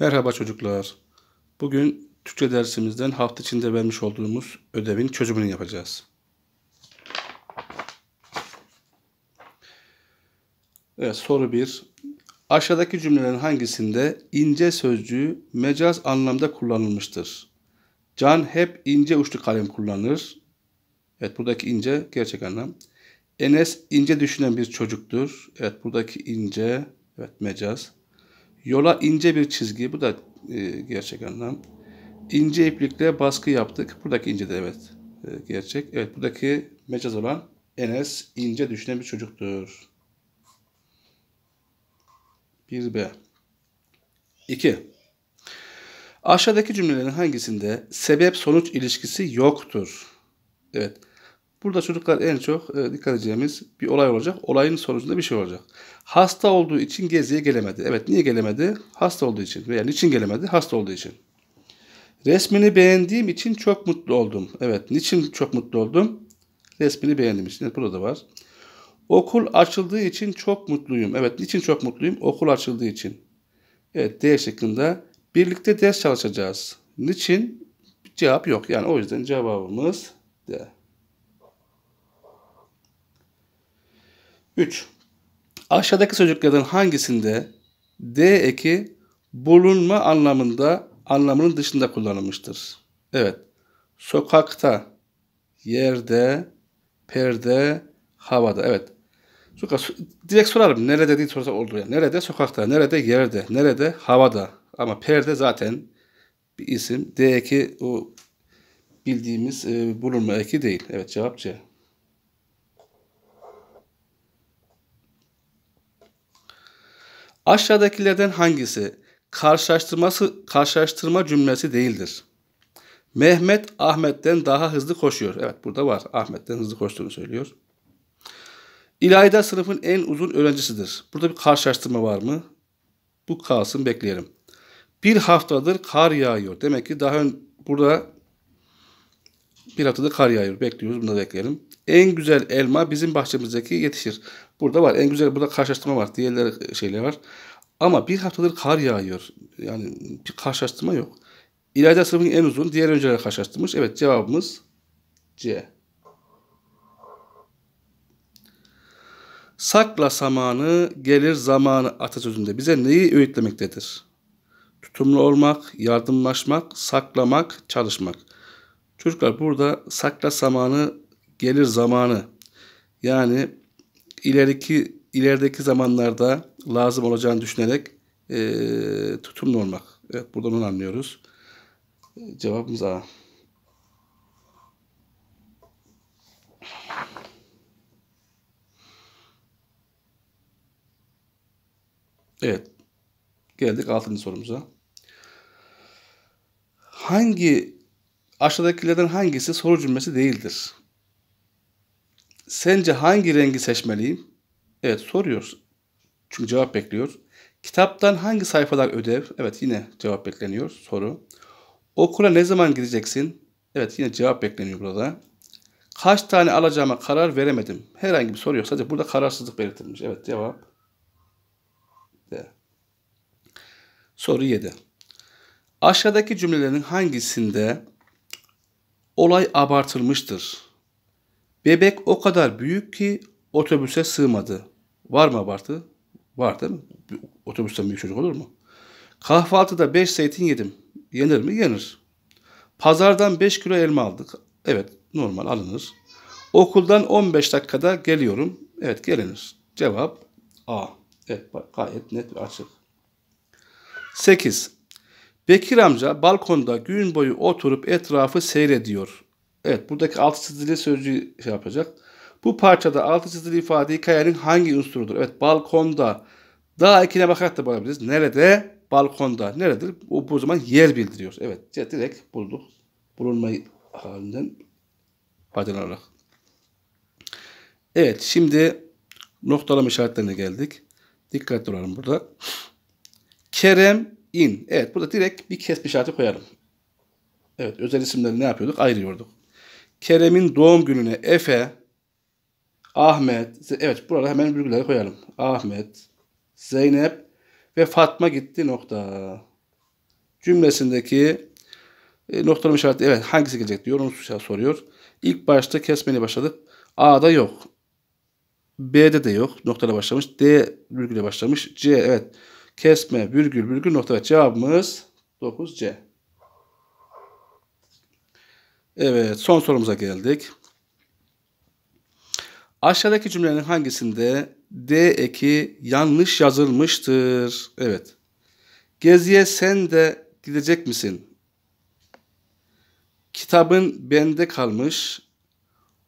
Merhaba çocuklar. Bugün Türkçe dersimizden hafta içinde vermiş olduğumuz ödevin çözümünü yapacağız. Evet soru 1. Aşağıdaki cümlelerin hangisinde ince sözcüğü mecaz anlamda kullanılmıştır? Can hep ince uçlu kalem kullanır. Evet buradaki ince gerçek anlam. Enes ince düşünen bir çocuktur. Evet buradaki ince evet mecaz. Yola ince bir çizgi, bu da e, gerçek anlam. İnce iplikle baskı yaptık. Buradaki ince de evet e, gerçek. Evet buradaki mecaz olan Enes ince düşünen bir çocuktur. 1B 2. Aşağıdaki cümlelerin hangisinde sebep-sonuç ilişkisi yoktur? Evet. Burada çocuklar en çok e, dikkat edeceğimiz bir olay olacak. Olayın sonucunda bir şey olacak. Hasta olduğu için geziye gelemedi. Evet niye gelemedi? Hasta olduğu için. Veya yani niçin gelemedi? Hasta olduğu için. Resmini beğendiğim için çok mutlu oldum. Evet niçin çok mutlu oldum? Resmini beğendiğim için. burada da var. Okul açıldığı için çok mutluyum. Evet niçin çok mutluyum? Okul açıldığı için. Evet D şeklinde. birlikte ders çalışacağız. Niçin? Cevap yok. Yani o yüzden cevabımız D. 3. Aşağıdaki sözcüklerden hangisinde D eki bulunma anlamında anlamının dışında kullanılmıştır? Evet. Sokakta, yerde, perde, havada. Evet. Sokak, direkt sorarım. Nerede değil sorsa oldu Yani. Nerede? Sokakta. Nerede? Yerde. Nerede? Havada. Ama perde zaten bir isim. D eki o bildiğimiz e, bulunma eki değil. Evet cevap C. Aşağıdakilerden hangisi karşılaştırması karşılaştırma cümlesi değildir? Mehmet Ahmet'ten daha hızlı koşuyor. Evet burada var. Ahmet'ten hızlı koştuğunu söylüyor. İlayda sınıfın en uzun öğrencisidir. Burada bir karşılaştırma var mı? Bu kalsın bekleyelim. Bir haftadır kar yağıyor. Demek ki daha ön, burada bir haftadır kar yağıyor. Bekliyoruz. Bunu da bekleyelim en güzel elma bizim bahçemizdeki yetişir. Burada var. En güzel burada karşılaştırma var. Diğerleri e, şeyler var. Ama bir haftadır kar yağıyor. Yani bir karşılaştırma yok. İlayda sınıfın en uzun. Diğer önceleri karşılaştırmış. Evet cevabımız C. Sakla samanı, gelir zamanı atasözünde bize neyi öğütlemektedir? Tutumlu olmak, yardımlaşmak, saklamak, çalışmak. Çocuklar burada sakla samanı gelir zamanı yani ileriki ilerideki zamanlarda lazım olacağını düşünerek e, tutumlu olmak. Evet buradan onu anlıyoruz. Cevabımız A. Evet. Geldik altıncı sorumuza. Hangi aşağıdakilerden hangisi soru cümlesi değildir? Sence hangi rengi seçmeliyim? Evet soruyor. Çünkü cevap bekliyor. Kitaptan hangi sayfalar ödev? Evet yine cevap bekleniyor soru. Okula ne zaman gideceksin? Evet yine cevap bekleniyor burada. Kaç tane alacağıma karar veremedim. Herhangi bir soru yok. Sadece burada kararsızlık belirtilmiş. Evet cevap. De. Soru 7. Aşağıdaki cümlelerin hangisinde olay abartılmıştır? Bebek o kadar büyük ki otobüse sığmadı. Var mı abartı? Var değil mi? Otobüsten büyük çocuk olur mu? Kahvaltıda 5 zeytin yedim. Yenir mi? Yenir. Pazardan 5 kilo elma aldık. Evet normal alınır. Okuldan 15 dakikada geliyorum. Evet gelinir. Cevap A. Evet gayet net ve açık. 8. Bekir amca balkonda gün boyu oturup etrafı seyrediyor. Evet buradaki altı çizili sözcüğü şey yapacak. Bu parçada altı çizili ifade kayanın hangi unsurudur? Evet balkonda. Daha ikine bakarak da bulabiliriz. Nerede? Balkonda. Neredir? O bu zaman yer bildiriyor. Evet direkt bulduk. Bulunmayı halinden faydalanarak. Evet şimdi noktalama işaretlerine geldik. Dikkatli olalım burada. Kerem in. Evet burada direkt bir kesme işareti koyalım. Evet özel isimleri ne yapıyorduk? Ayırıyorduk. Kerem'in doğum gününe Efe, Ahmet, evet burada hemen virgülleri koyalım. Ahmet, Zeynep ve Fatma gitti nokta. Cümlesindeki e, noktalama işareti evet hangisi gelecek diyor onu soruyor. İlk başta kesmeni başladık. A'da yok. B'de de yok. Noktayla başlamış. D virgüle başlamış. C evet. Kesme virgül virgül nokta. Cevabımız 9C. Evet son sorumuza geldik. Aşağıdaki cümlelerin hangisinde D eki yanlış yazılmıştır? Evet. Geziye sen de gidecek misin? Kitabın bende kalmış.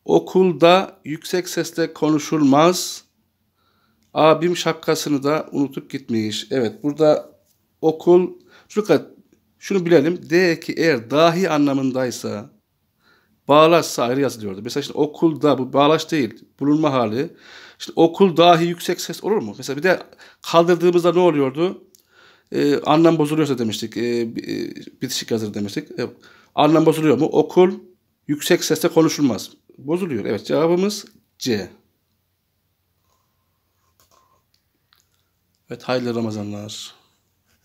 Okulda yüksek sesle konuşulmaz. Abim şapkasını da unutup gitmiş. Evet burada okul, şu şunu bilelim. D eki eğer dahi anlamındaysa Bağlaçsa ayrı yazılıyordu. Mesela işte okulda bu bağlaç değil. Bulunma hali. İşte okul dahi yüksek ses olur mu? Mesela bir de kaldırdığımızda ne oluyordu? Ee, anlam bozuluyorsa demiştik. Ee, e, bitişik yazılır demiştik. E, anlam bozuluyor mu? Okul yüksek sesle konuşulmaz. Bozuluyor. Evet cevabımız C. Evet hayırlı Ramazanlar.